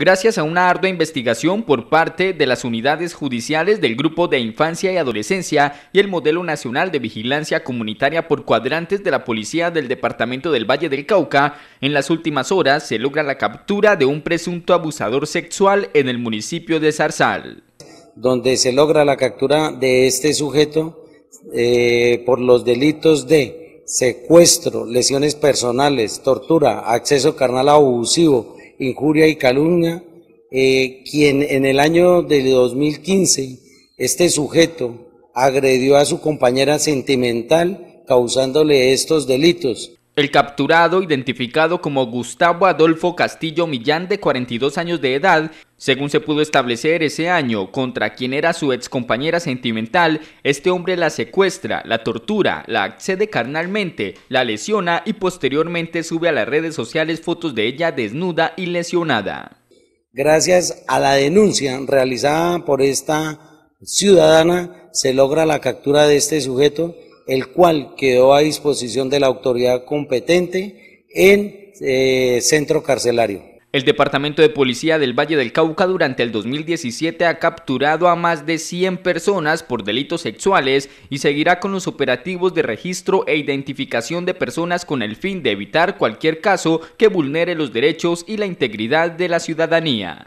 gracias a una ardua investigación por parte de las unidades judiciales del Grupo de Infancia y Adolescencia y el Modelo Nacional de Vigilancia Comunitaria por cuadrantes de la Policía del Departamento del Valle del Cauca, en las últimas horas se logra la captura de un presunto abusador sexual en el municipio de Zarzal. Donde se logra la captura de este sujeto eh, por los delitos de secuestro, lesiones personales, tortura, acceso carnal abusivo, injuria y calumnia, eh, quien en el año de 2015 este sujeto agredió a su compañera sentimental causándole estos delitos. El capturado, identificado como Gustavo Adolfo Castillo Millán, de 42 años de edad, según se pudo establecer ese año, contra quien era su compañera sentimental, este hombre la secuestra, la tortura, la accede carnalmente, la lesiona y posteriormente sube a las redes sociales fotos de ella desnuda y lesionada. Gracias a la denuncia realizada por esta ciudadana, se logra la captura de este sujeto el cual quedó a disposición de la autoridad competente en eh, centro carcelario. El Departamento de Policía del Valle del Cauca durante el 2017 ha capturado a más de 100 personas por delitos sexuales y seguirá con los operativos de registro e identificación de personas con el fin de evitar cualquier caso que vulnere los derechos y la integridad de la ciudadanía.